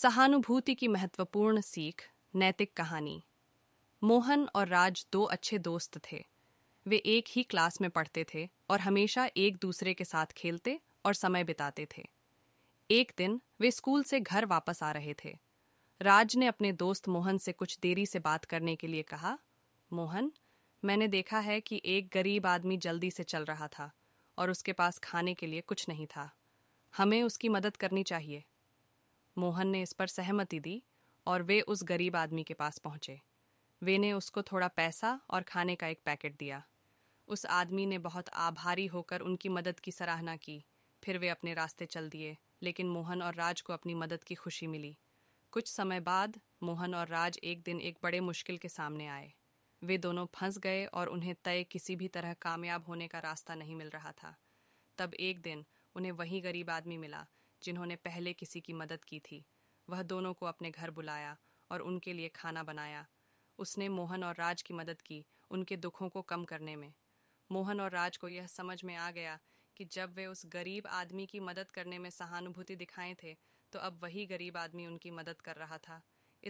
सहानुभूति की महत्वपूर्ण सीख नैतिक कहानी मोहन और राज दो अच्छे दोस्त थे वे एक ही क्लास में पढ़ते थे और हमेशा एक दूसरे के साथ खेलते और समय बिताते थे एक दिन वे स्कूल से घर वापस आ रहे थे राज ने अपने दोस्त मोहन से कुछ देरी से बात करने के लिए कहा मोहन मैंने देखा है कि एक गरीब आदमी जल्दी से चल रहा था और उसके पास खाने के लिए कुछ नहीं था हमें उसकी मदद करनी चाहिए मोहन ने इस पर सहमति दी और वे उस गरीब आदमी के पास पहुंचे वे ने उसको थोड़ा पैसा और खाने का एक पैकेट दिया उस आदमी ने बहुत आभारी होकर उनकी मदद की सराहना की फिर वे अपने रास्ते चल दिए लेकिन मोहन और राज को अपनी मदद की खुशी मिली कुछ समय बाद मोहन और राज एक दिन एक बड़े मुश्किल के सामने आए वे दोनों फंस गए और उन्हें तय किसी भी तरह कामयाब होने का रास्ता नहीं मिल रहा था तब एक दिन उन्हें वही गरीब आदमी मिला जिन्होंने पहले किसी की मदद की थी वह दोनों को अपने घर बुलाया और उनके लिए खाना बनाया उसने मोहन और राज की मदद की उनके दुखों को कम करने में मोहन और राज को यह समझ में आ गया कि जब वे उस गरीब आदमी की मदद करने में सहानुभूति दिखाए थे तो अब वही गरीब आदमी उनकी मदद कर रहा था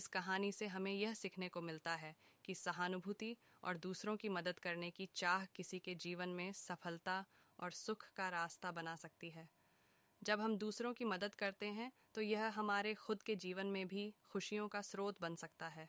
इस कहानी से हमें यह सीखने को मिलता है कि सहानुभूति और दूसरों की मदद करने की चाह किसी के जीवन में सफलता और सुख का रास्ता बना सकती है जब हम दूसरों की मदद करते हैं तो यह हमारे खुद के जीवन में भी खुशियों का स्रोत बन सकता है